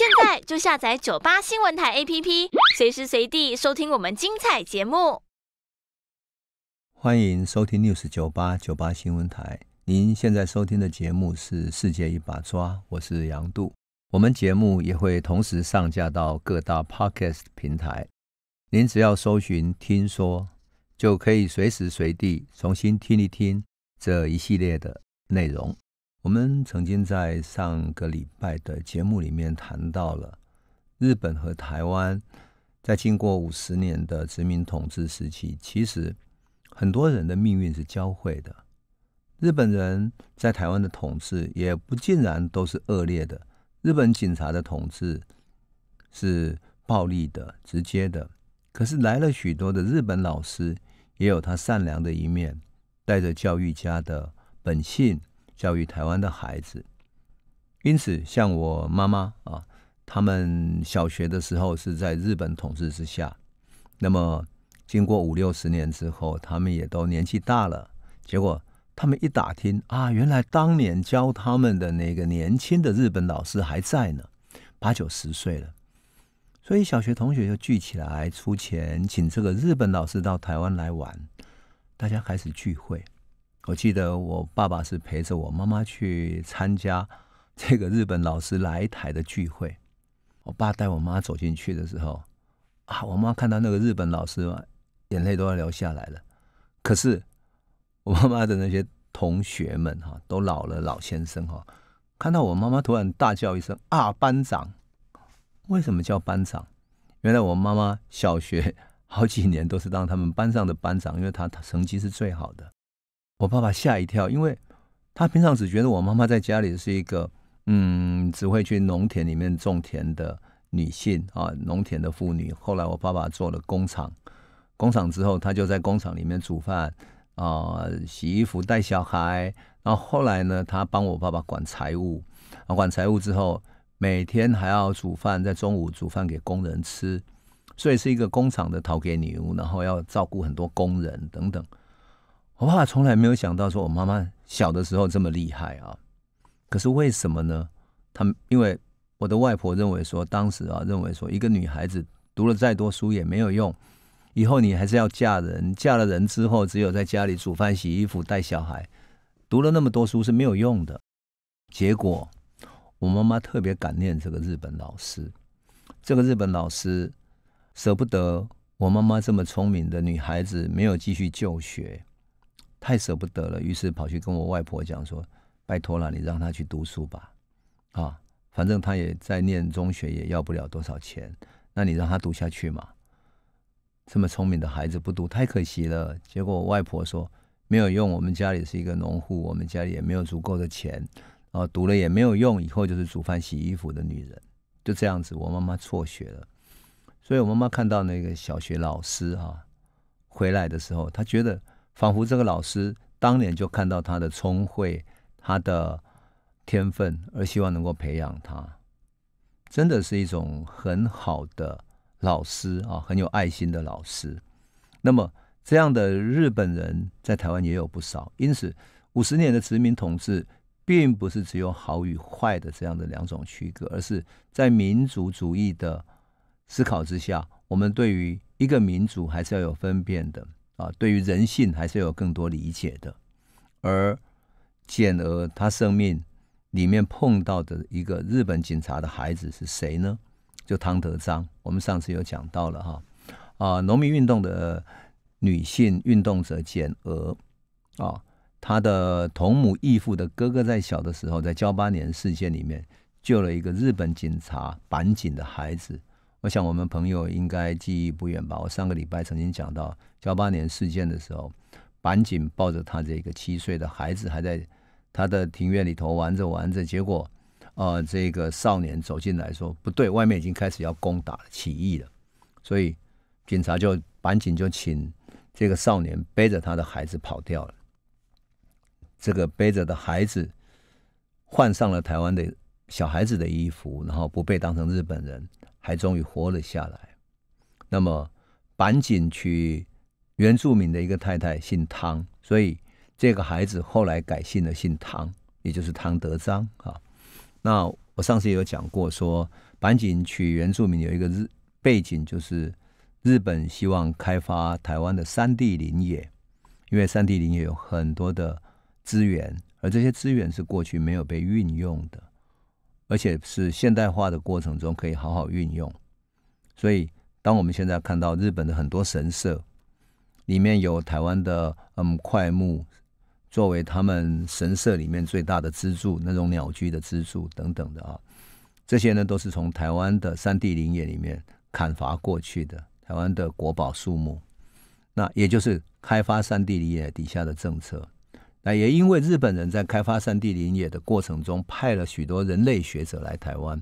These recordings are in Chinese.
现在就下载九八新闻台 APP，随时随地收听我们精彩节目。欢迎收听《News 九八九八新闻台》，您现在收听的节目是《世界一把抓》，我是杨度。我们节目也会同时上架到各大 Podcast 平台，您只要搜寻“听说”，就可以随时随地重新听一听这一系列的内容。我们曾经在上个礼拜的节目里面谈到了日本和台湾，在经过五十年的殖民统治时期，其实很多人的命运是交汇的。日本人在台湾的统治也不尽然都是恶劣的，日本警察的统治是暴力的、直接的。可是来了许多的日本老师，也有他善良的一面，带着教育家的本性。教育台湾的孩子，因此像我妈妈啊，他们小学的时候是在日本统治之下。那么经过五六十年之后，他们也都年纪大了。结果他们一打听啊，原来当年教他们的那个年轻的日本老师还在呢，八九十岁了。所以小学同学就聚起来出钱，请这个日本老师到台湾来玩，大家开始聚会。我记得我爸爸是陪着我妈妈去参加这个日本老师来台的聚会。我爸带我妈走进去的时候，啊，我妈看到那个日本老师，眼泪都要流下来了。可是我妈妈的那些同学们哈，都老了老先生哈，看到我妈妈突然大叫一声啊，班长！为什么叫班长？原来我妈妈小学 好几年都是当他们班上的班长，因为她她成绩是最好的。我爸爸吓一跳，因为他平常只觉得我妈妈在家里是一个嗯，只会去农田里面种田的女性啊，农田的妇女。后来我爸爸做了工厂，工厂之后，他就在工厂里面煮饭啊，洗衣服、带小孩。然后后来呢，他帮我爸爸管财务啊，管财务之后，每天还要煮饭，在中午煮饭给工人吃，所以是一个工厂的陶给女，巫，然后要照顾很多工人等等。我爸从来没有想到说，我妈妈小的时候这么厉害啊！可是为什么呢？他们因为我的外婆认为说，当时啊，认为说，一个女孩子读了再多书也没有用，以后你还是要嫁人，嫁了人之后，只有在家里煮饭、洗衣服、带小孩，读了那么多书是没有用的。结果，我妈妈特别感念这个日本老师，这个日本老师舍不得我妈妈这么聪明的女孩子没有继续就学。太舍不得了，于是跑去跟我外婆讲说：“拜托了，你让他去读书吧，啊，反正他也在念中学，也要不了多少钱，那你让他读下去嘛。这么聪明的孩子不读太可惜了。”结果我外婆说：“没有用，我们家里是一个农户，我们家里也没有足够的钱，啊，读了也没有用，以后就是煮饭洗衣服的女人。”就这样子，我妈妈辍学了。所以我妈妈看到那个小学老师哈回来的时候，她觉得。仿佛这个老师当年就看到他的聪慧，他的天分，而希望能够培养他，真的是一种很好的老师啊，很有爱心的老师。那么这样的日本人，在台湾也有不少。因此，五十年的殖民统治，并不是只有好与坏的这样的两种区隔，而是在民族主义的思考之下，我们对于一个民族还是要有分辨的。啊，对于人性还是有更多理解的。而简娥她生命里面碰到的一个日本警察的孩子是谁呢？就汤德章。我们上次有讲到了哈，啊，农民运动的女性运动者简娥啊，她的同母异父的哥哥在小的时候，在交八年事件里面救了一个日本警察板井的孩子。我想我们朋友应该记忆不远吧？我上个礼拜曾经讲到。幺八年事件的时候，板井抱着他这个七岁的孩子，还在他的庭院里头玩着玩着，结果，呃，这个少年走进来说：“不对外面已经开始要攻打起义了。”所以警察就板井就请这个少年背着他的孩子跑掉了。这个背着的孩子换上了台湾的小孩子的衣服，然后不被当成日本人，还终于活了下来。那么板井去。原住民的一个太太姓汤，所以这个孩子后来改姓了，姓汤，也就是汤德章。哈，那我上次也有讲过，说板井娶原住民有一个日背景，就是日本希望开发台湾的山地林业，因为山地林业有很多的资源，而这些资源是过去没有被运用的，而且是现代化的过程中可以好好运用。所以，当我们现在看到日本的很多神社，里面有台湾的嗯，块木作为他们神社里面最大的支柱，那种鸟居的支柱等等的啊，这些呢都是从台湾的山地林业里面砍伐过去的，台湾的国宝树木。那也就是开发山地林业底下的政策。那也因为日本人在开发山地林业的过程中，派了许多人类学者来台湾，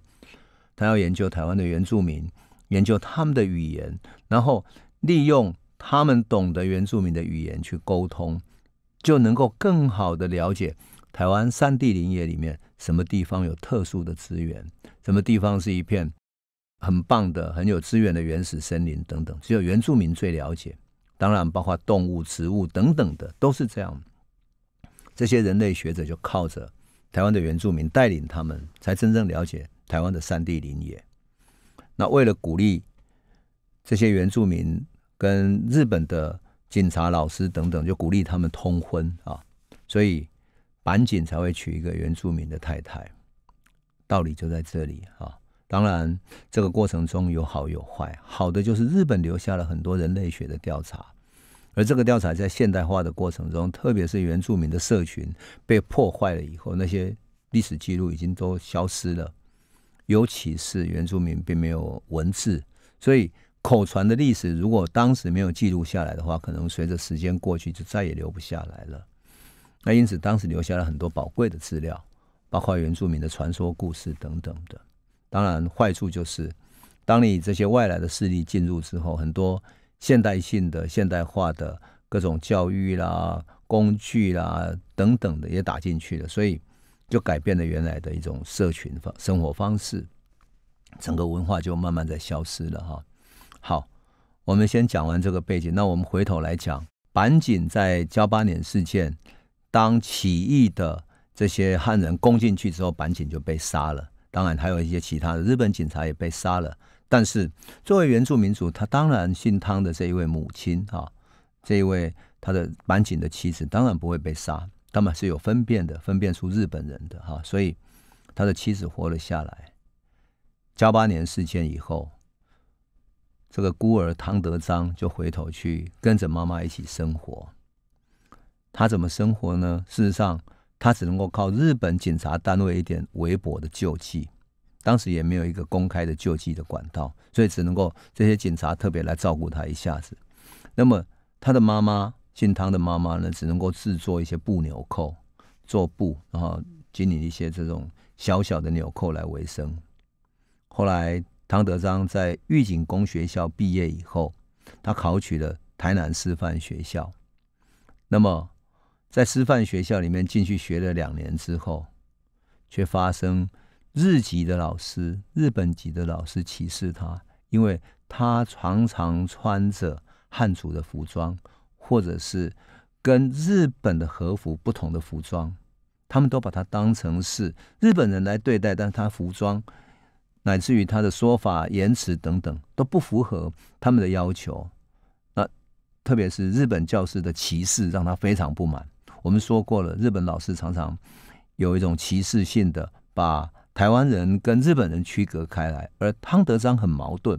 他要研究台湾的原住民，研究他们的语言，然后利用。他们懂得原住民的语言去沟通，就能够更好的了解台湾山地林业里面什么地方有特殊的资源，什么地方是一片很棒的、很有资源的原始森林等等。只有原住民最了解，当然包括动物、植物等等的都是这样。这些人类学者就靠着台湾的原住民带领他们，才真正了解台湾的山地林业。那为了鼓励这些原住民。跟日本的警察、老师等等，就鼓励他们通婚啊，所以板井才会娶一个原住民的太太，道理就在这里啊。当然，这个过程中有好有坏，好的就是日本留下了很多人类学的调查，而这个调查在现代化的过程中，特别是原住民的社群被破坏了以后，那些历史记录已经都消失了，尤其是原住民并没有文字，所以。口传的历史，如果当时没有记录下来的话，可能随着时间过去就再也留不下来了。那因此，当时留下了很多宝贵的资料，包括原住民的传说故事等等的。当然，坏处就是，当你这些外来的势力进入之后，很多现代性的、现代化的各种教育啦、工具啦等等的也打进去了，所以就改变了原来的一种社群方生活方式，整个文化就慢慢在消失了哈。好，我们先讲完这个背景。那我们回头来讲，板井在交八年事件，当起义的这些汉人攻进去之后，板井就被杀了。当然，还有一些其他的日本警察也被杀了。但是，作为原住民族，他当然姓汤的这一位母亲啊，这一位他的板井的妻子，当然不会被杀。他们是有分辨的，分辨出日本人的哈，所以他的妻子活了下来。交八年事件以后。这个孤儿汤德章就回头去跟着妈妈一起生活。他怎么生活呢？事实上，他只能够靠日本警察单位一点微薄的救济，当时也没有一个公开的救济的管道，所以只能够这些警察特别来照顾他一下子。那么，他的妈妈姓汤的妈妈呢，只能够制作一些布纽扣，做布，然后经营一些这种小小的纽扣来为生。后来。唐德章在御景宫学校毕业以后，他考取了台南师范学校。那么，在师范学校里面进去学了两年之后，却发生日籍的老师、日本籍的老师歧视他，因为他常常穿着汉族的服装，或者是跟日本的和服不同的服装，他们都把他当成是日本人来对待，但是他服装。乃至于他的说法、言辞等等都不符合他们的要求。那特别是日本教师的歧视，让他非常不满。我们说过了，日本老师常常有一种歧视性的，把台湾人跟日本人区隔开来。而汤德章很矛盾，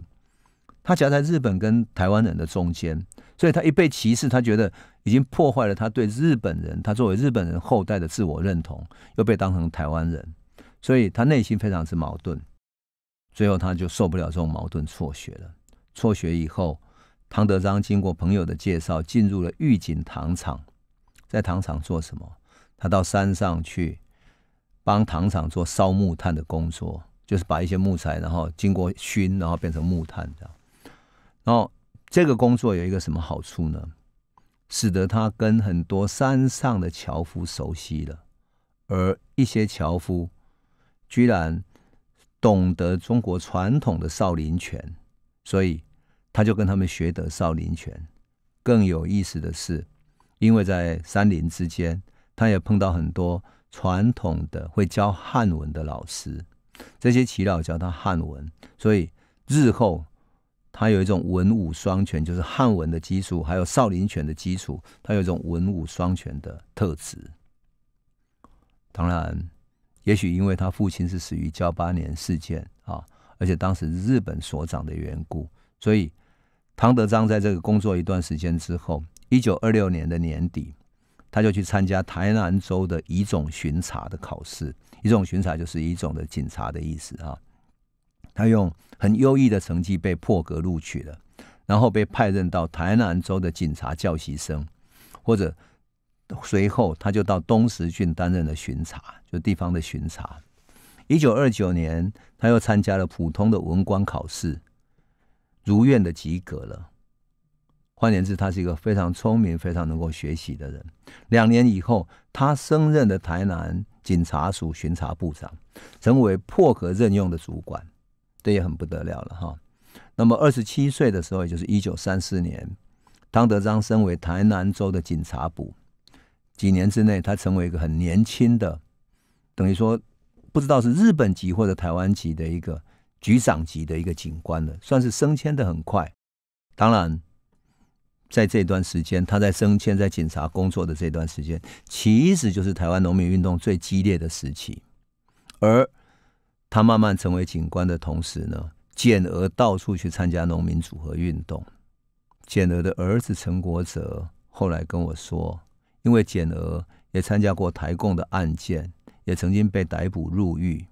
他夹在日本跟台湾人的中间，所以他一被歧视，他觉得已经破坏了他对日本人，他作为日本人后代的自我认同，又被当成台湾人，所以他内心非常之矛盾。最后，他就受不了这种矛盾，辍学了。辍学以后，唐德章经过朋友的介绍，进入了御景糖厂。在糖厂做什么？他到山上去帮糖厂做烧木炭的工作，就是把一些木材，然后经过熏，然后变成木炭这样。然后这个工作有一个什么好处呢？使得他跟很多山上的樵夫熟悉了，而一些樵夫居然。懂得中国传统的少林拳，所以他就跟他们学得少林拳。更有意思的是，因为在山林之间，他也碰到很多传统的会教汉文的老师，这些耆老教他汉文，所以日后他有一种文武双全，就是汉文的基础，还有少林拳的基础，他有一种文武双全的特质。当然。也许因为他父亲是死于交八年事件啊，而且当时日本所长的缘故，所以唐德章在这个工作一段时间之后，一九二六年的年底，他就去参加台南州的乙种巡查的考试，乙种巡查就是乙种的警察的意思啊。他用很优异的成绩被破格录取了，然后被派任到台南州的警察教习生，或者。随后，他就到东石郡担任了巡查，就地方的巡查。一九二九年，他又参加了普通的文官考试，如愿的及格了。换言之，他是一个非常聪明、非常能够学习的人。两年以后，他升任的台南警察署巡查部长，成为破格任用的主管，这也很不得了了哈。那么二十七岁的时候，也就是一九三四年，汤德章升为台南州的警察部。几年之内，他成为一个很年轻的，等于说不知道是日本级或者台湾级的一个局长级的一个警官了，算是升迁的很快。当然，在这段时间，他在升迁、在警察工作的这段时间，其实就是台湾农民运动最激烈的时期。而他慢慢成为警官的同时呢，简而到处去参加农民组合运动。简而的儿子陈国哲后来跟我说。因为简娥也参加过台共的案件，也曾经被逮捕入狱。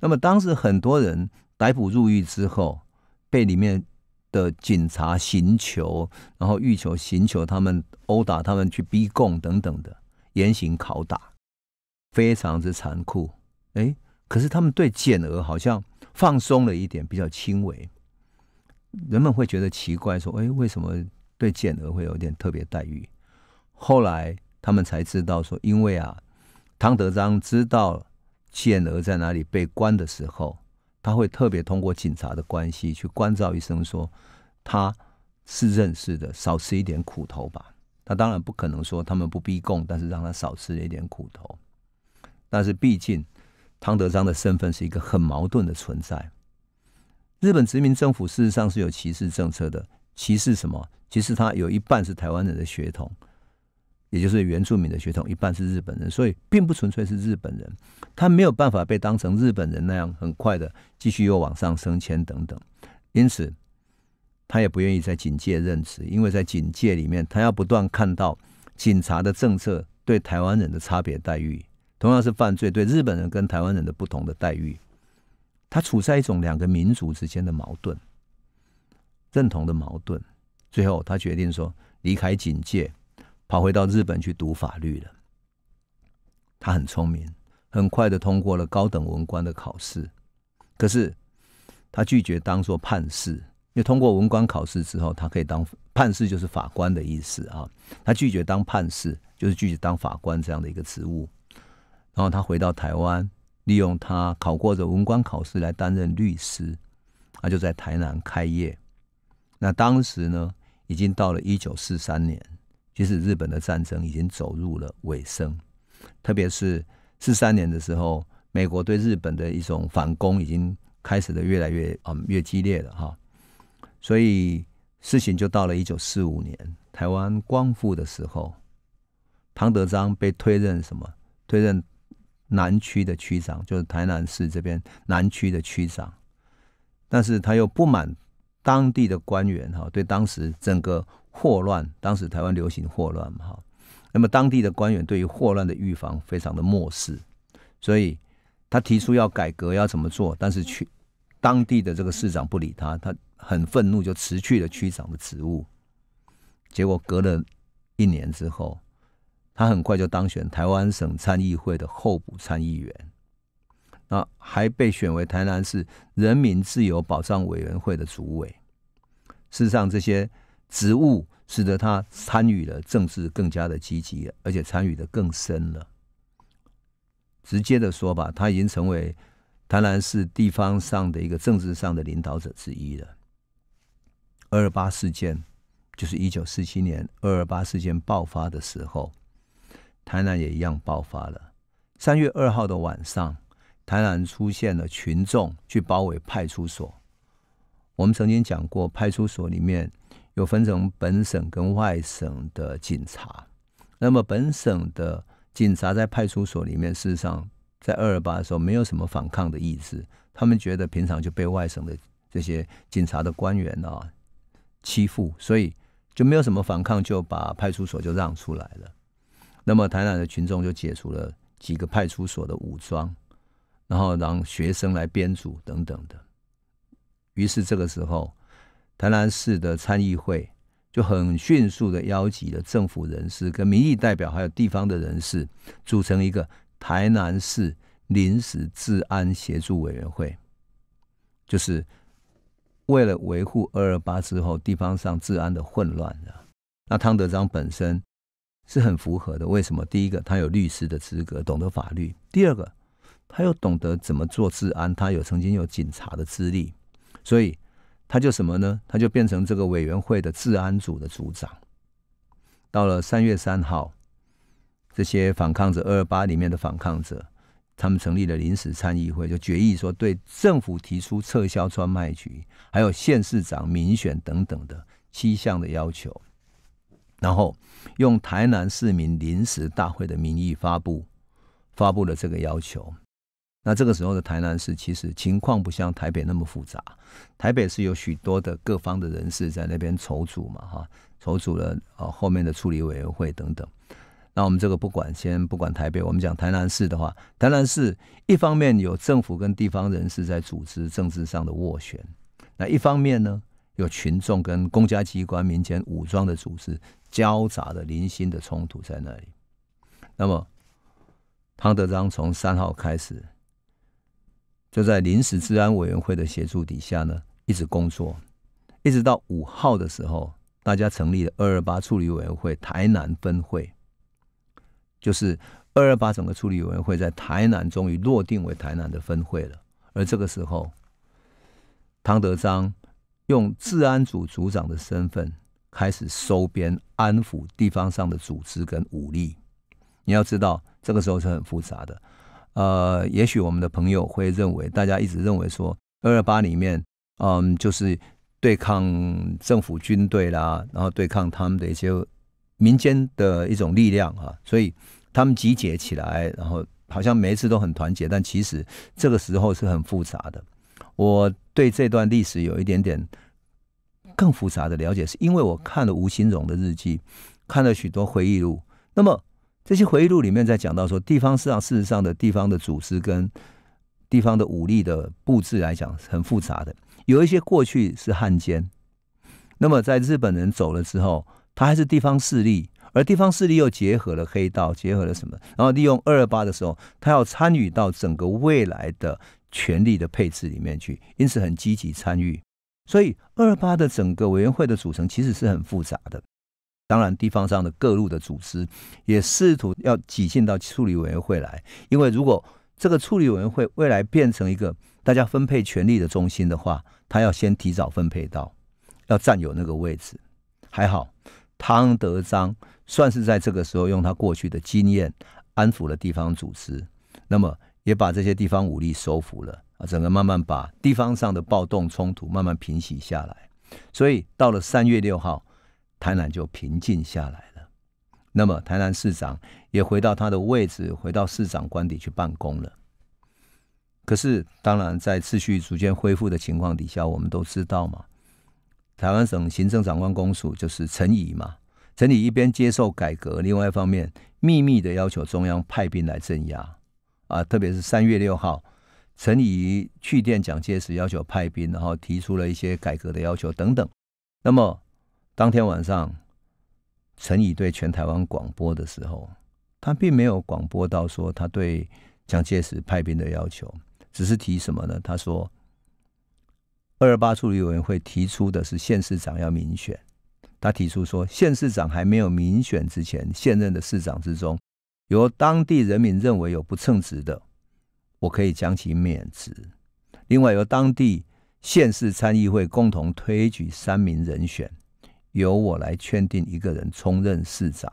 那么当时很多人逮捕入狱之后，被里面的警察刑求，然后欲求刑求他们，殴打他们，去逼供等等的严刑拷打，非常之残酷。哎，可是他们对简娥好像放松了一点，比较轻微。人们会觉得奇怪，说：哎，为什么对简娥会有点特别待遇？后来他们才知道说，因为啊，汤德章知道建儿在哪里被关的时候，他会特别通过警察的关系去关照医生说他是认识的，少吃一点苦头吧。他当然不可能说他们不逼供，但是让他少吃一点苦头。但是毕竟汤德章的身份是一个很矛盾的存在。日本殖民政府事实上是有歧视政策的，歧视什么？其实他有一半是台湾人的血统。也就是原住民的血统一半是日本人，所以并不纯粹是日本人。他没有办法被当成日本人那样很快的继续又往上升迁等等，因此他也不愿意在警界任职，因为在警界里面，他要不断看到警察的政策对台湾人的差别待遇，同样是犯罪对日本人跟台湾人的不同的待遇。他处在一种两个民族之间的矛盾、认同的矛盾。最后，他决定说离开警界。跑回到日本去读法律了。他很聪明，很快的通过了高等文官的考试。可是他拒绝当做判事，因为通过文官考试之后，他可以当判事，就是法官的意思啊。他拒绝当判事，就是拒绝当法官这样的一个职务。然后他回到台湾，利用他考过的文官考试来担任律师，他就在台南开业。那当时呢，已经到了一九四三年。其实日本的战争已经走入了尾声，特别是四三年的时候，美国对日本的一种反攻已经开始的越来越嗯越激烈了哈，所以事情就到了一九四五年台湾光复的时候，唐德章被推任什么？推任南区的区长，就是台南市这边南区的区长，但是他又不满当地的官员哈，对当时整个。霍乱，当时台湾流行霍乱嘛，哈，那么当地的官员对于霍乱的预防非常的漠视，所以他提出要改革，要怎么做？但是去当地的这个市长不理他，他很愤怒，就辞去了区长的职务。结果隔了一年之后，他很快就当选台湾省参议会的候补参议员，那还被选为台南市人民自由保障委员会的主委。事实上，这些。职务使得他参与了政治，更加的积极，而且参与的更深了。直接的说吧，他已经成为台南市地方上的一个政治上的领导者之一了。二二八事件就是一九四七年二二八事件爆发的时候，台南也一样爆发了。三月二号的晚上，台南出现了群众去包围派出所。我们曾经讲过，派出所里面。有分成本省跟外省的警察，那么本省的警察在派出所里面，事实上在二二八的时候没有什么反抗的意志，他们觉得平常就被外省的这些警察的官员啊欺负，所以就没有什么反抗，就把派出所就让出来了。那么台南的群众就解除了几个派出所的武装，然后让学生来编组等等的，于是这个时候。台南市的参议会就很迅速的邀集了政府人士、跟民意代表还有地方的人士，组成一个台南市临时治安协助委员会，就是为了维护二二八之后地方上治安的混乱。那汤德章本身是很符合的，为什么？第一个，他有律师的资格，懂得法律；第二个，他又懂得怎么做治安，他有曾经有警察的资历，所以。他就什么呢？他就变成这个委员会的治安组的组长。到了三月三号，这些反抗者、二二八里面的反抗者，他们成立了临时参议会，就决议说对政府提出撤销专卖局、还有县市长民选等等的七项的要求，然后用台南市民临时大会的名义发布，发布了这个要求。那这个时候的台南市其实情况不像台北那么复杂，台北是有许多的各方的人士在那边筹组嘛，哈，筹组了呃后面的处理委员会等等。那我们这个不管先不管台北，我们讲台南市的话，台南市一方面有政府跟地方人士在组织政治上的斡旋，那一方面呢有群众跟公家机关、民间武装的组织交杂的零星的冲突在那里。那么，汤德章从三号开始。就在临时治安委员会的协助底下呢，一直工作，一直到五号的时候，大家成立了二二八处理委员会台南分会，就是二二八整个处理委员会在台南终于落定为台南的分会了。而这个时候，唐德章用治安组组长的身份开始收编安抚地方上的组织跟武力。你要知道，这个时候是很复杂的。呃，也许我们的朋友会认为，大家一直认为说，二二八里面，嗯，就是对抗政府军队啦，然后对抗他们的一些民间的一种力量啊，所以他们集结起来，然后好像每一次都很团结，但其实这个时候是很复杂的。我对这段历史有一点点更复杂的了解，是因为我看了吴兴荣的日记，看了许多回忆录，那么。这些回忆录里面在讲到说，地方上事实上的地方的组织跟地方的武力的布置来讲很复杂的，有一些过去是汉奸，那么在日本人走了之后，他还是地方势力，而地方势力又结合了黑道，结合了什么？然后利用二二八的时候，他要参与到整个未来的权力的配置里面去，因此很积极参与，所以二二八的整个委员会的组成其实是很复杂的。当然，地方上的各路的组织也试图要挤进到处理委员会来，因为如果这个处理委员会未来变成一个大家分配权力的中心的话，他要先提早分配到，要占有那个位置。还好，汤德章算是在这个时候用他过去的经验安抚了地方组织，那么也把这些地方武力收服了啊，整个慢慢把地方上的暴动冲突慢慢平息下来。所以到了三月六号。台南就平静下来了，那么台南市长也回到他的位置，回到市长官邸去办公了。可是，当然在秩序逐渐恢复的情况底下，我们都知道嘛，台湾省行政长官公署就是陈仪嘛。陈仪一边接受改革，另外一方面秘密的要求中央派兵来镇压啊，特别是三月六号，陈仪去电蒋介石，要求派兵，然后提出了一些改革的要求等等。那么当天晚上，陈仪对全台湾广播的时候，他并没有广播到说他对蒋介石派兵的要求，只是提什么呢？他说：“二二八处理委员会提出的是县市长要民选。他提出说，县市长还没有民选之前，现任的市长之中，由当地人民认为有不称职的，我可以将其免职。另外，由当地县市参议会共同推举三名人选。”由我来圈定一个人充任市长，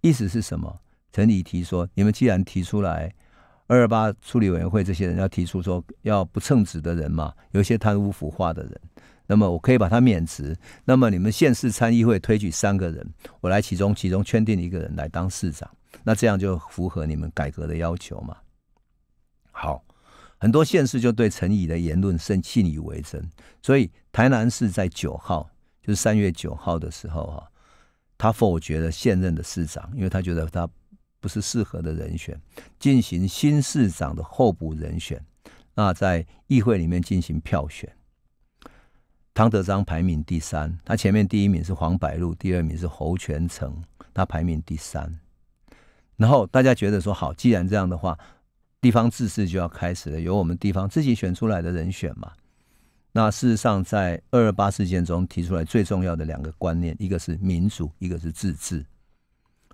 意思是什么？陈以提说，你们既然提出来，二二八处理委员会这些人要提出说要不称职的人嘛，有些贪污腐化的人，那么我可以把他免职。那么你们县市参议会推举三个人，我来其中其中圈定一个人来当市长，那这样就符合你们改革的要求嘛？好，很多县市就对陈以的言论甚信以为真，所以台南市在九号。就是三月九号的时候，哈，他否决了现任的市长，因为他觉得他不是适合的人选，进行新市长的候补人选。那在议会里面进行票选，唐德章排名第三，他前面第一名是黄柏禄，第二名是侯全成，他排名第三。然后大家觉得说，好，既然这样的话，地方自治就要开始了，由我们地方自己选出来的人选嘛。那事实上，在二二八事件中提出来最重要的两个观念，一个是民主，一个是自治。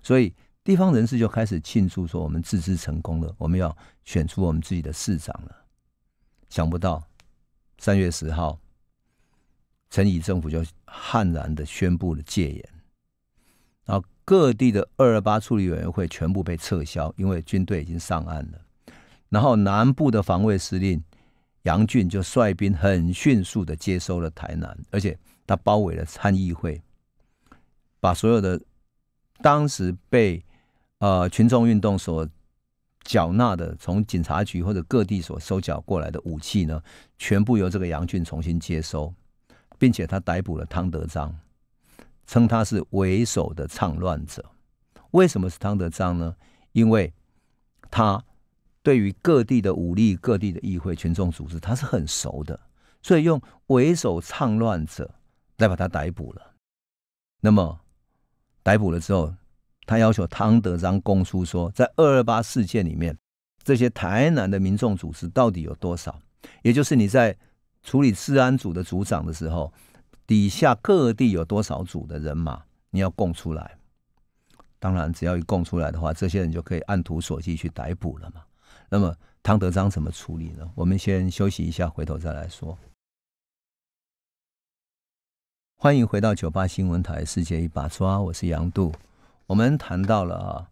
所以地方人士就开始庆祝说：“我们自治成功了，我们要选出我们自己的市长了。”想不到三月十号，陈仪政府就悍然的宣布了戒严，然后各地的二二八处理委员会全部被撤销，因为军队已经上岸了。然后南部的防卫司令。杨俊就率兵很迅速的接收了台南，而且他包围了参议会，把所有的当时被呃群众运动所缴纳的，从警察局或者各地所收缴过来的武器呢，全部由这个杨俊重新接收，并且他逮捕了汤德章，称他是为首的倡乱者。为什么是汤德章呢？因为，他。对于各地的武力、各地的议会、群众组织，他是很熟的，所以用为首倡乱者来把他逮捕了。那么逮捕了之后，他要求汤德章供出说，在二二八事件里面，这些台南的民众组织到底有多少？也就是你在处理治安组的组长的时候，底下各地有多少组的人马，你要供出来。当然，只要一供出来的话，这些人就可以按图索骥去逮捕了嘛。那么，汤德章怎么处理呢？我们先休息一下，回头再来说。欢迎回到九八新闻台《世界一把抓》，我是杨度。我们谈到了啊，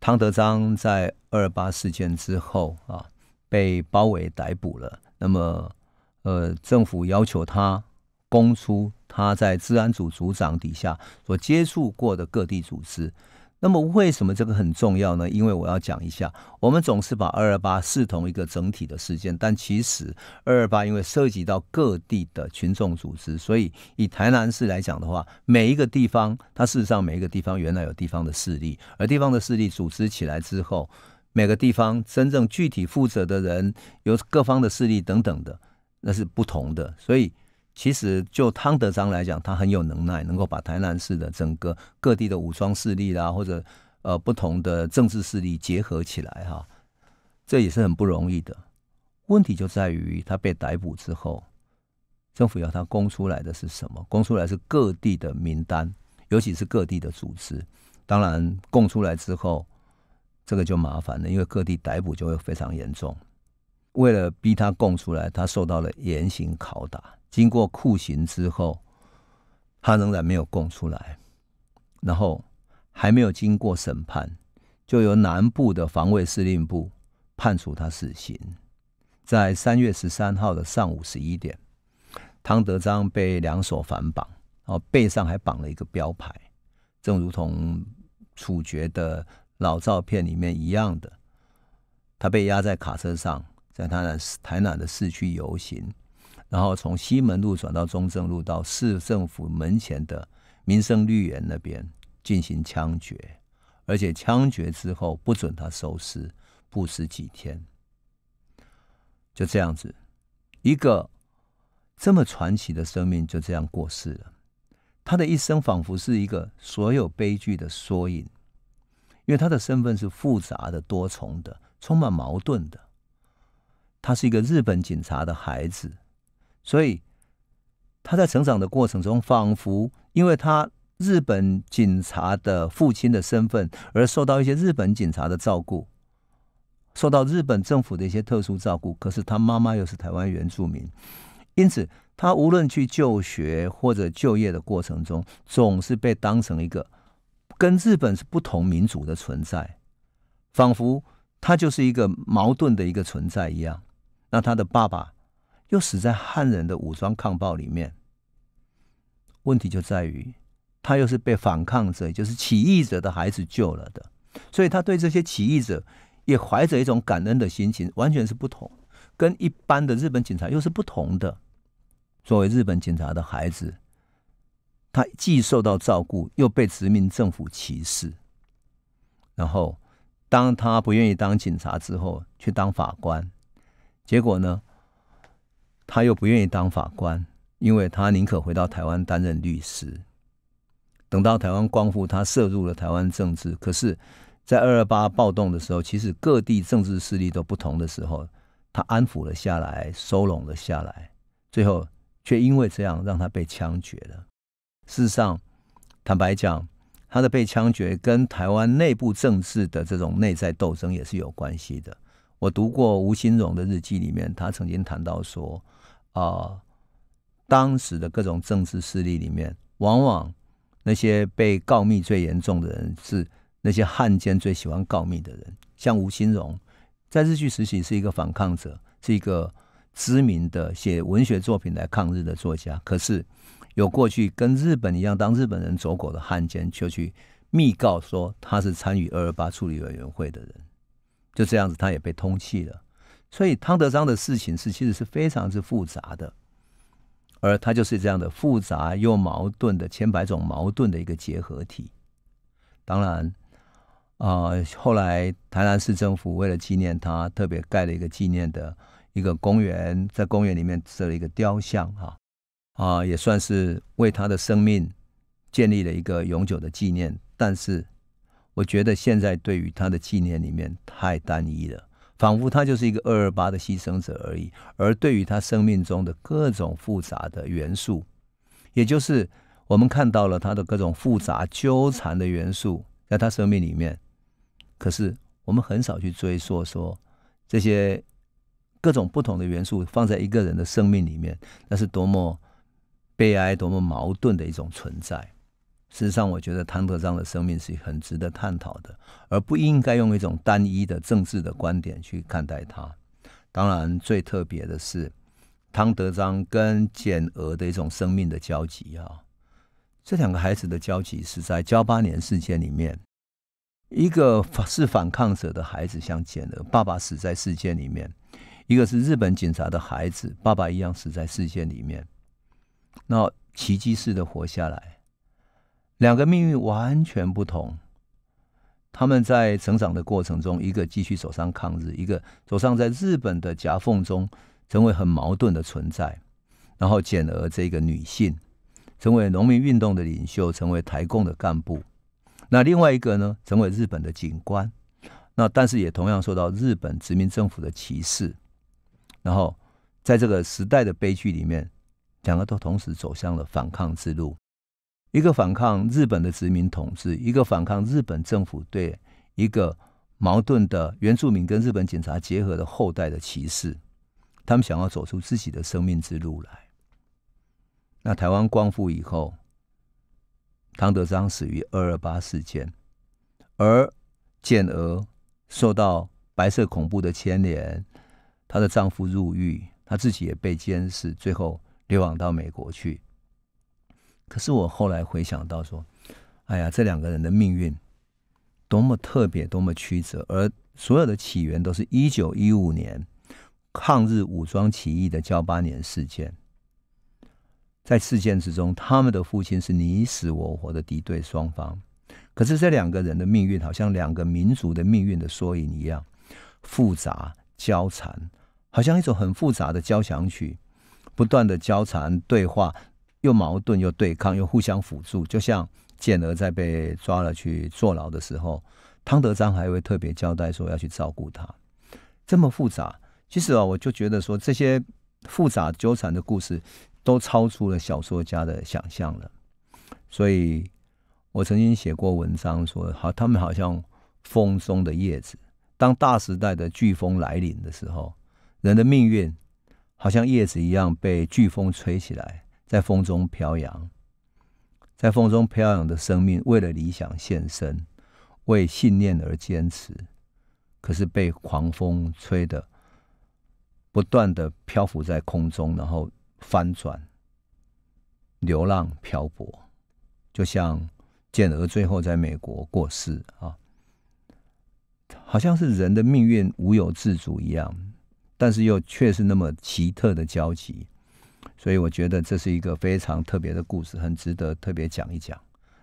汤德章在二八事件之后啊，被包围逮捕了。那么，呃，政府要求他供出他在治安组组长底下所接触过的各地组织。那么为什么这个很重要呢？因为我要讲一下，我们总是把二二八视同一个整体的事件，但其实二二八因为涉及到各地的群众组织，所以以台南市来讲的话，每一个地方，它事实上每一个地方原来有地方的势力，而地方的势力组织起来之后，每个地方真正具体负责的人，由各方的势力等等的，那是不同的，所以。其实，就汤德章来讲，他很有能耐，能够把台南市的整个各地的武装势力啦，或者呃不同的政治势力结合起来哈，这也是很不容易的。问题就在于他被逮捕之后，政府要他供出来的是什么？供出来是各地的名单，尤其是各地的组织。当然，供出来之后，这个就麻烦了，因为各地逮捕就会非常严重。为了逼他供出来，他受到了严刑拷打。经过酷刑之后，他仍然没有供出来，然后还没有经过审判，就由南部的防卫司令部判处他死刑。在三月十三号的上午十一点，汤德章被两手反绑，然后背上还绑了一个标牌，正如同处决的老照片里面一样的，他被压在卡车上，在他的台南的市区游行。然后从西门路转到中正路，到市政府门前的民生绿园那边进行枪决，而且枪决之后不准他收尸，不收几天，就这样子，一个这么传奇的生命就这样过世了。他的一生仿佛是一个所有悲剧的缩影，因为他的身份是复杂的、多重的、充满矛盾的。他是一个日本警察的孩子。所以他在成长的过程中，仿佛因为他日本警察的父亲的身份而受到一些日本警察的照顾，受到日本政府的一些特殊照顾。可是他妈妈又是台湾原住民，因此他无论去就学或者就业的过程中，总是被当成一个跟日本是不同民族的存在，仿佛他就是一个矛盾的一个存在一样。那他的爸爸。又死在汉人的武装抗暴里面。问题就在于，他又是被反抗者，就是起义者的孩子救了的，所以他对这些起义者也怀着一种感恩的心情，完全是不同，跟一般的日本警察又是不同的。作为日本警察的孩子，他既受到照顾，又被殖民政府歧视。然后，当他不愿意当警察之后，去当法官，结果呢？他又不愿意当法官，因为他宁可回到台湾担任律师。等到台湾光复，他涉入了台湾政治。可是，在二二八暴动的时候，其实各地政治势力都不同的时候，他安抚了下来，收拢了下来，最后却因为这样让他被枪决了。事实上，坦白讲，他的被枪决跟台湾内部政治的这种内在斗争也是有关系的。我读过吴兴荣的日记，里面他曾经谈到说。啊，当时的各种政治势力里面，往往那些被告密最严重的人，是那些汉奸最喜欢告密的人。像吴新荣，在日据时期是一个反抗者，是一个知名的写文学作品来抗日的作家。可是，有过去跟日本一样当日本人走狗的汉奸，就去密告说他是参与二二八处理委员会的人，就这样子，他也被通气了。所以汤德章的事情是，其实是非常之复杂的，而他就是这样的复杂又矛盾的千百种矛盾的一个结合体。当然，啊，后来台南市政府为了纪念他，特别盖了一个纪念的一个公园，在公园里面设了一个雕像，哈啊，也算是为他的生命建立了一个永久的纪念。但是，我觉得现在对于他的纪念里面太单一了。仿佛他就是一个二二八的牺牲者而已，而对于他生命中的各种复杂的元素，也就是我们看到了他的各种复杂纠缠的元素，在他生命里面，可是我们很少去追溯说这些各种不同的元素放在一个人的生命里面，那是多么悲哀、多么矛盾的一种存在。事实上，我觉得汤德章的生命是很值得探讨的，而不应该用一种单一的政治的观点去看待他。当然，最特别的是汤德章跟简俄的一种生命的交集啊，这两个孩子的交集是在交八年事件里面，一个是反抗者的孩子，像简娥，爸爸死在事件里面；一个是日本警察的孩子，爸爸一样死在事件里面，那奇迹式的活下来。两个命运完全不同。他们在成长的过程中，一个继续走上抗日，一个走上在日本的夹缝中成为很矛盾的存在。然后简而这个女性成为农民运动的领袖，成为台共的干部。那另外一个呢，成为日本的警官。那但是也同样受到日本殖民政府的歧视。然后在这个时代的悲剧里面，两个都同时走向了反抗之路。一个反抗日本的殖民统治，一个反抗日本政府对一个矛盾的原住民跟日本警察结合的后代的歧视，他们想要走出自己的生命之路来。那台湾光复以后，唐德章死于二二八事件，而健娥受到白色恐怖的牵连，她的丈夫入狱，她自己也被监视，最后流亡到美国去。可是我后来回想到说，哎呀，这两个人的命运多么特别，多么曲折，而所有的起源都是一九一五年抗日武装起义的“交八年”事件。在事件之中，他们的父亲是你死我活的敌对双方。可是这两个人的命运，好像两个民族的命运的缩影一样，复杂交缠，好像一首很复杂的交响曲，不断的交缠对话。又矛盾又对抗又互相辅助，就像建儿在被抓了去坐牢的时候，汤德章还会特别交代说要去照顾他。这么复杂，其实啊，我就觉得说这些复杂纠缠的故事都超出了小说家的想象了。所以我曾经写过文章说，好，他们好像风中的叶子，当大时代的飓风来临的时候，人的命运好像叶子一样被飓风吹起来。在风中飘扬，在风中飘扬的生命，为了理想献身，为信念而坚持。可是被狂风吹的，不断的漂浮在空中，然后翻转、流浪、漂泊，就像健而最后在美国过世啊，好像是人的命运无有自主一样，但是又却是那么奇特的交集。所以我觉得这是一个非常特别的故事，很值得特别讲一讲。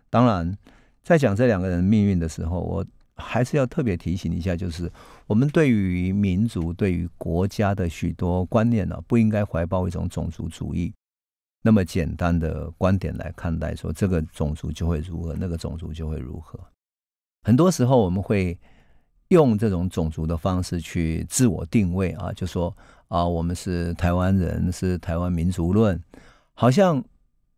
当然，在讲这两个人命运的时候，我还是要特别提醒一下，就是我们对于民族、对于国家的许多观念呢，不应该怀抱一种种族主义那么简单的观点来看待，说这个种族就会如何，那个种族就会如何。很多时候，我们会用这种种族的方式去自我定位啊，就说。啊，我们是台湾人，是台湾民族论，好像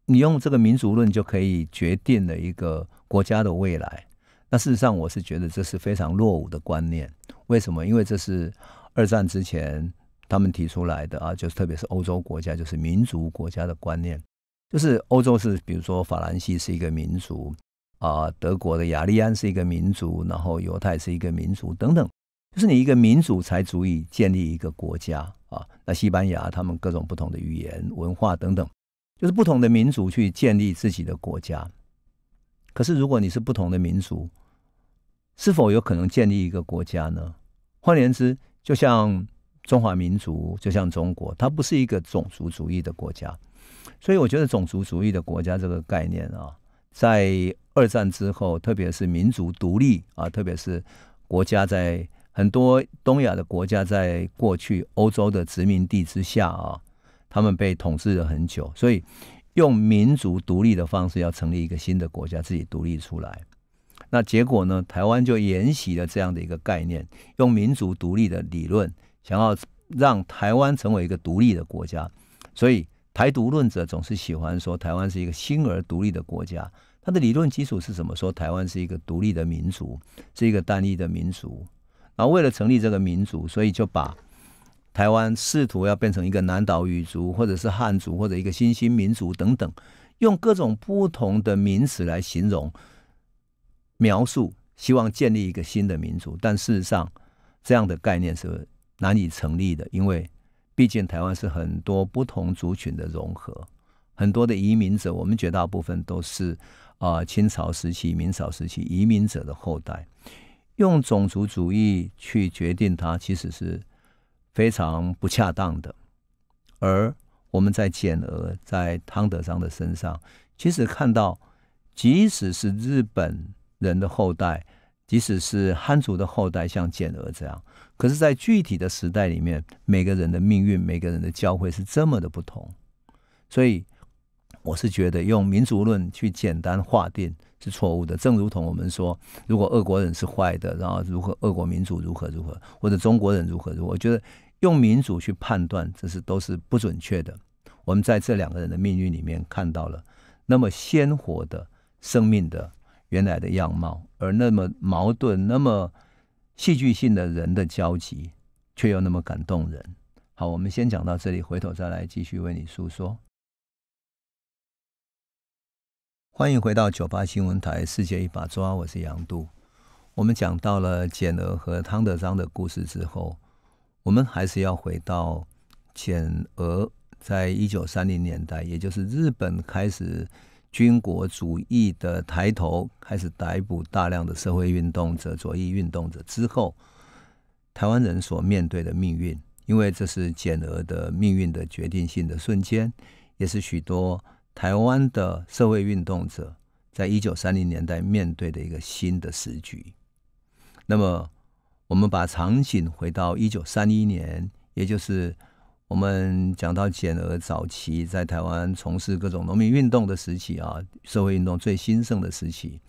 你用这个民族论就可以决定了一个国家的未来。那事实上，我是觉得这是非常落伍的观念。为什么？因为这是二战之前他们提出来的啊，就是特别是欧洲国家，就是民族国家的观念，就是欧洲是，比如说法兰西是一个民族啊，德国的雅利安是一个民族，然后犹太是一个民族等等。就是你一个民族才足以建立一个国家啊！那西班牙他们各种不同的语言、文化等等，就是不同的民族去建立自己的国家。可是，如果你是不同的民族，是否有可能建立一个国家呢？换言之，就像中华民族，就像中国，它不是一个种族主义的国家。所以，我觉得种族主义的国家这个概念啊，在二战之后，特别是民族独立啊，特别是国家在很多东亚的国家在过去欧洲的殖民地之下啊，他们被统治了很久，所以用民族独立的方式要成立一个新的国家，自己独立出来。那结果呢？台湾就沿袭了这样的一个概念，用民族独立的理论，想要让台湾成为一个独立的国家。所以台独论者总是喜欢说，台湾是一个新而独立的国家。它的理论基础是什么？说台湾是一个独立的民族，是一个单一的民族。然后，为了成立这个民族，所以就把台湾试图要变成一个南岛语族，或者是汉族，或者一个新兴民族等等，用各种不同的名词来形容、描述，希望建立一个新的民族。但事实上，这样的概念是难以成立的，因为毕竟台湾是很多不同族群的融合，很多的移民者，我们绝大部分都是啊清朝时期、明朝时期移民者的后代。用种族主义去决定他，其实是非常不恰当的。而我们在简俄在汤德章的身上，其实看到，即使是日本人的后代，即使是汉族的后代，像简俄这样，可是，在具体的时代里面，每个人的命运，每个人的教会是这么的不同。所以，我是觉得用民族论去简单划定。是错误的，正如同我们说，如果俄国人是坏的，然后如何俄国民主如何如何，或者中国人如何如何，我觉得用民主去判断，这是都是不准确的。我们在这两个人的命运里面看到了那么鲜活的生命的原来的样貌，而那么矛盾、那么戏剧性的人的交集，却又那么感动人。好，我们先讲到这里，回头再来继续为你诉说。欢迎回到九八新闻台，世界一把抓，我是杨度。我们讲到了简娥和汤德章的故事之后，我们还是要回到简娥在一九三零年代，也就是日本开始军国主义的抬头，开始逮捕大量的社会运动者、左翼运动者之后，台湾人所面对的命运，因为这是简娥的命运的决定性的瞬间，也是许多。台湾的社会运动者在一九三零年代面对的一个新的时局，那么我们把场景回到一九三一年，也就是我们讲到简而早期在台湾从事各种农民运动的时期啊，社会运动最兴盛的时期，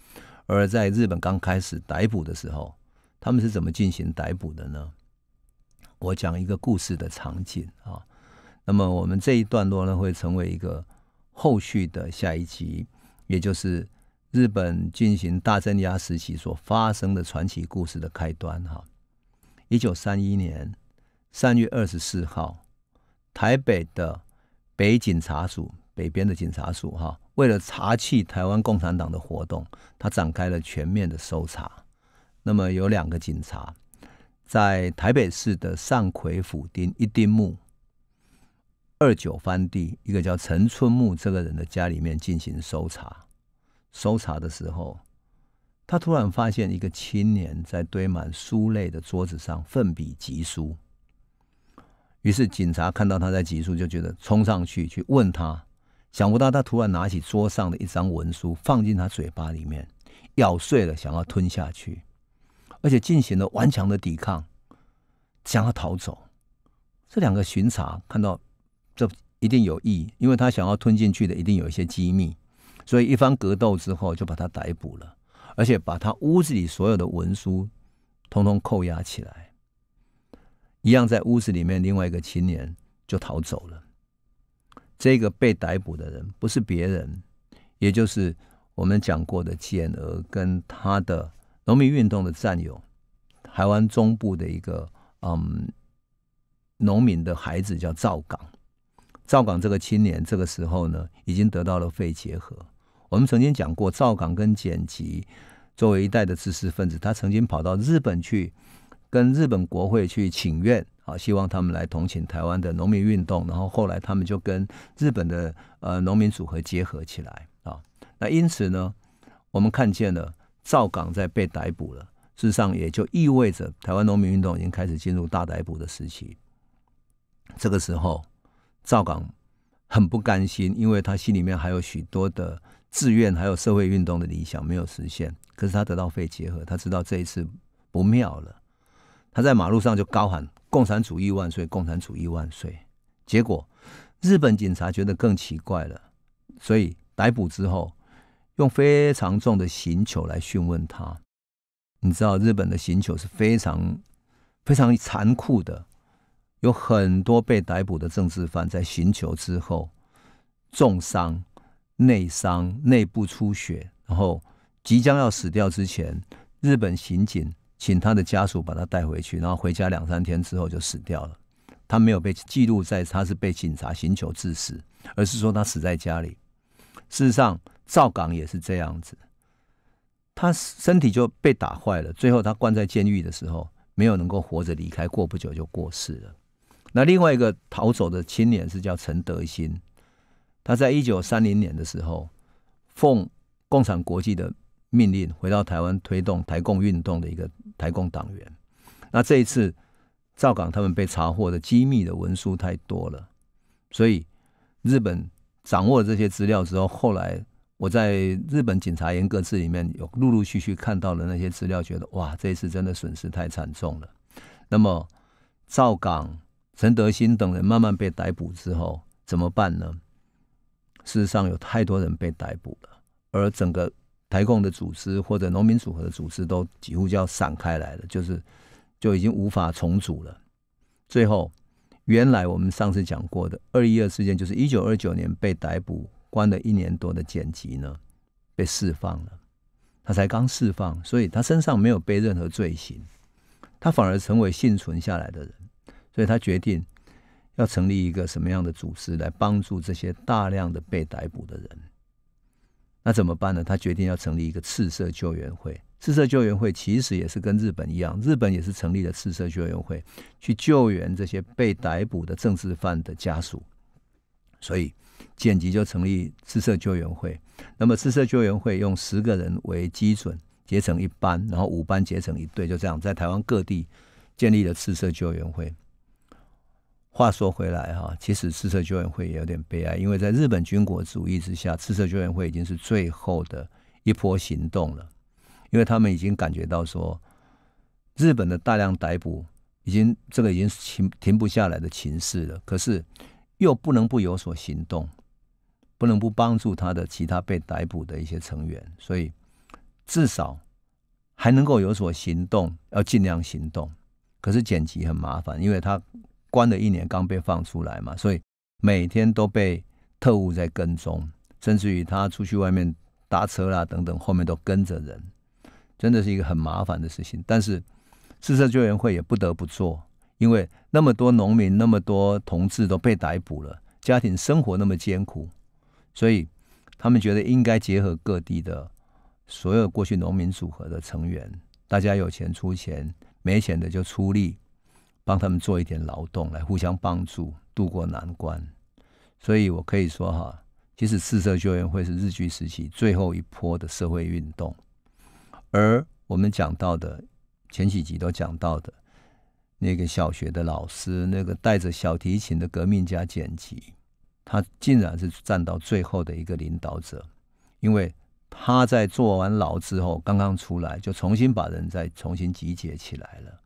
而在日本刚开始逮捕的时候，他们是怎么进行逮捕的呢？我讲一个故事的场景啊，那么我们这一段落呢，会成为一个。后续的下一集，也就是日本进行大镇压时期所发生的传奇故事的开端。哈，一九三一年三月二十四号，台北的北警察署北边的警察署哈，为了查去台湾共产党的活动，他展开了全面的搜查。那么有两个警察在台北市的上奎府丁一丁目二九番地，一个叫陈春木这个人的家里面进行搜查。搜查的时候，他突然发现一个青年在堆满书类的桌子上奋笔疾书。于是警察看到他在疾书，就觉得冲上去去问他，想不到他突然拿起桌上的一张文书，放进他嘴巴里面，咬碎了想要吞下去，而且进行了顽强的抵抗，想要逃走。这两个巡查看到。这一定有意，因为他想要吞进去的一定有一些机密，所以一番格斗之后就把他逮捕了，而且把他屋子里所有的文书通通扣押起来。一样在屋子里面，另外一个青年就逃走了。这个被逮捕的人不是别人，也就是我们讲过的简儿跟他的农民运动的战友，台湾中部的一个嗯农民的孩子叫赵岗。赵港这个青年，这个时候呢，已经得到了肺结核。我们曾经讲过，赵港跟简辑作为一代的知识分子，他曾经跑到日本去跟日本国会去请愿啊，希望他们来同情台湾的农民运动。然后后来他们就跟日本的呃农民组合结合起来啊。那因此呢，我们看见了赵港在被逮捕了，事实上也就意味着台湾农民运动已经开始进入大逮捕的时期。这个时候。赵岗很不甘心，因为他心里面还有许多的志愿，还有社会运动的理想没有实现。可是他得到肺结核，他知道这一次不妙了。他在马路上就高喊：“共产主义万岁！共产主义万岁！”结果日本警察觉得更奇怪了，所以逮捕之后用非常重的刑求来讯问他。你知道日本的刑求是非常非常残酷的。有很多被逮捕的政治犯在寻求之后重伤、内伤、内部出血，然后即将要死掉之前，日本刑警请他的家属把他带回去，然后回家两三天之后就死掉了。他没有被记录在他是被警察寻求致死，而是说他死在家里。事实上，赵岗也是这样子，他身体就被打坏了，最后他关在监狱的时候没有能够活着离开，过不久就过世了。那另外一个逃走的青年是叫陈德兴，他在一九三零年的时候，奉共产国际的命令回到台湾推动台共运动的一个台共党员。那这一次赵港他们被查获的机密的文书太多了，所以日本掌握这些资料之后，后来我在日本警察严各自里面有陆陆续续看到了那些资料，觉得哇，这一次真的损失太惨重了。那么赵港陈德兴等人慢慢被逮捕之后怎么办呢？事实上，有太多人被逮捕了，而整个台共的组织或者农民组合的组织都几乎就要散开来了，就是就已经无法重组了。最后，原来我们上次讲过的二一二事件，就是一九二九年被逮捕关了一年多的剪辑呢，被释放了。他才刚释放，所以他身上没有背任何罪行，他反而成为幸存下来的人。所以他决定要成立一个什么样的组织来帮助这些大量的被逮捕的人？那怎么办呢？他决定要成立一个赤色救援会。赤色救援会其实也是跟日本一样，日本也是成立了赤色救援会去救援这些被逮捕的政治犯的家属。所以剪辑就成立赤色救援会。那么赤色救援会用十个人为基准结成一班，然后五班结成一队，就这样在台湾各地建立了赤色救援会。话说回来哈，其实赤色救援会也有点悲哀，因为在日本军国主义之下，赤色救援会已经是最后的一波行动了，因为他们已经感觉到说，日本的大量逮捕已经这个已经停停不下来的情势了，可是又不能不有所行动，不能不帮助他的其他被逮捕的一些成员，所以至少还能够有所行动，要尽量行动。可是剪辑很麻烦，因为他。关了一年，刚被放出来嘛，所以每天都被特务在跟踪，甚至于他出去外面搭车啦等等，后面都跟着人，真的是一个很麻烦的事情。但是，自舍救援会也不得不做，因为那么多农民、那么多同志都被逮捕了，家庭生活那么艰苦，所以他们觉得应该结合各地的所有过去农民组合的成员，大家有钱出钱，没钱的就出力。帮他们做一点劳动，来互相帮助，渡过难关。所以我可以说，哈，其实四色救援会是日据时期最后一波的社会运动。而我们讲到的前几集都讲到的，那个小学的老师，那个带着小提琴的革命家剪辑，他竟然是站到最后的一个领导者，因为他在坐完牢之后，刚刚出来，就重新把人再重新集结起来了。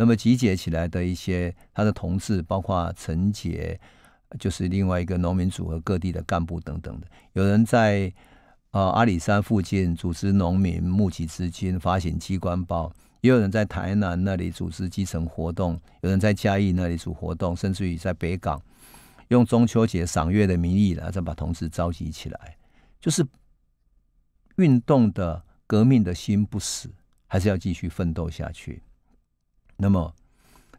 那么集结起来的一些他的同志，包括陈杰，就是另外一个农民组和各地的干部等等的，有人在呃阿里山附近组织农民募集资金，发行机关报；，也有人在台南那里组织基层活动，有人在嘉义那里组活动，甚至于在北港用中秋节赏月的名义，来再把同志召集起来，就是运动的革命的心不死，还是要继续奋斗下去。那么，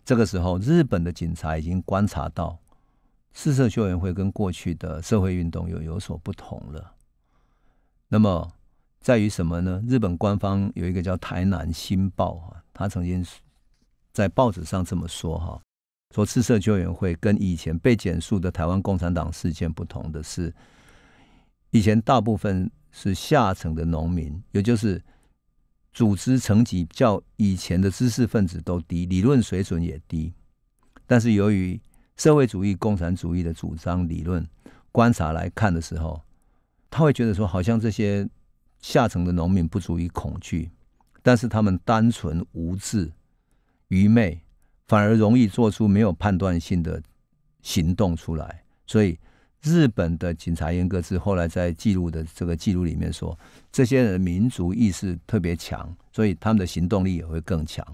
这个时候，日本的警察已经观察到，赤色救援会跟过去的社会运动又有所不同了。那么，在于什么呢？日本官方有一个叫《台南新报》啊，他曾经在报纸上这么说哈：，说赤色救援会跟以前被减速的台湾共产党事件不同的是，以前大部分是下层的农民，也就是。组织层级较以前的知识分子都低，理论水准也低。但是，由于社会主义、共产主义的主张理论观察来看的时候，他会觉得说，好像这些下层的农民不足以恐惧，但是他们单纯无知、愚昧，反而容易做出没有判断性的行动出来，所以。日本的警察严格是后来在记录的这个记录里面说，这些人的民族意识特别强，所以他们的行动力也会更强。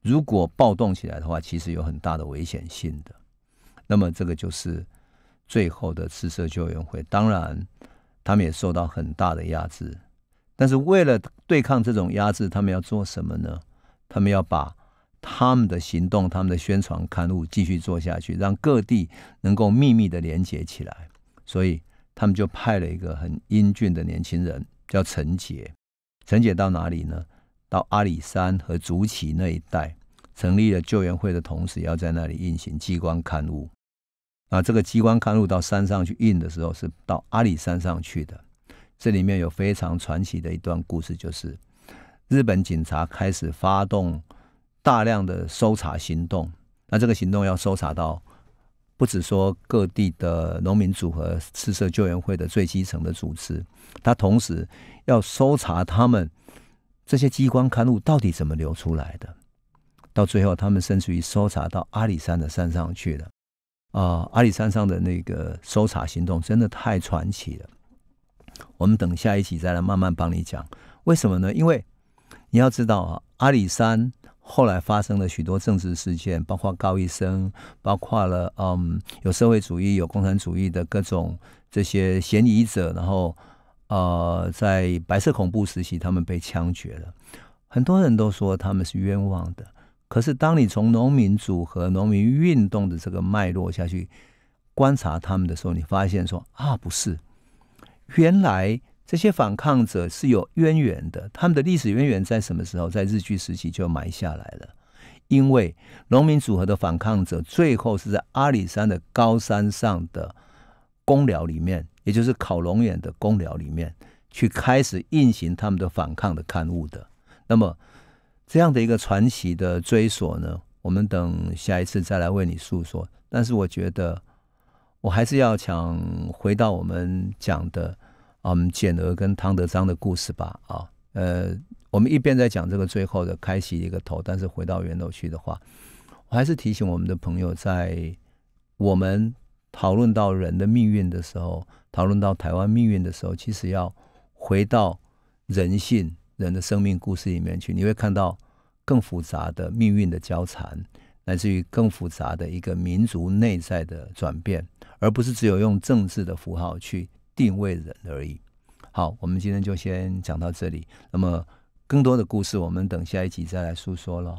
如果暴动起来的话，其实有很大的危险性的。那么这个就是最后的赤色救援会。当然，他们也受到很大的压制，但是为了对抗这种压制，他们要做什么呢？他们要把他们的行动、他们的宣传刊物继续做下去，让各地能够秘密的连接起来。所以他们就派了一个很英俊的年轻人，叫陈杰。陈杰到哪里呢？到阿里山和竹崎那一带，成立了救援会的同时，要在那里运行机关刊物。啊，这个机关刊物到山上去印的时候，是到阿里山上去的。这里面有非常传奇的一段故事，就是日本警察开始发动大量的搜查行动，那这个行动要搜查到。不止说各地的农民组合、赤色救援会的最基层的组织，他同时要搜查他们这些机关刊物到底怎么流出来的。到最后，他们甚至于搜查到阿里山的山上去了啊！阿里山上的那个搜查行动真的太传奇了。我们等下一起再来慢慢帮你讲，为什么呢？因为你要知道啊，阿里山。后来发生了许多政治事件，包括高医生，包括了嗯有社会主义、有共产主义的各种这些嫌疑者，然后呃在白色恐怖时期，他们被枪决了。很多人都说他们是冤枉的，可是当你从农民组和农民运动的这个脉络下去观察他们的时候，你发现说啊不是，原来。这些反抗者是有渊源的，他们的历史渊源在什么时候？在日据时期就埋下来了。因为农民组合的反抗者，最后是在阿里山的高山上的公寮里面，也就是考龙眼的公寮里面，去开始运行他们的反抗的刊物的。那么这样的一个传奇的追索呢，我们等下一次再来为你诉说。但是我觉得，我还是要想回到我们讲的。我们简儿跟汤德章的故事吧。啊，呃，我们一边在讲这个最后的开启一个头，但是回到源头去的话，我还是提醒我们的朋友，在我们讨论到人的命运的时候，讨论到台湾命运的时候，其实要回到人性、人的生命故事里面去，你会看到更复杂的命运的交缠，来自于更复杂的一个民族内在的转变，而不是只有用政治的符号去。定位人而已。好，我们今天就先讲到这里。那么，更多的故事，我们等下一集再来诉说喽。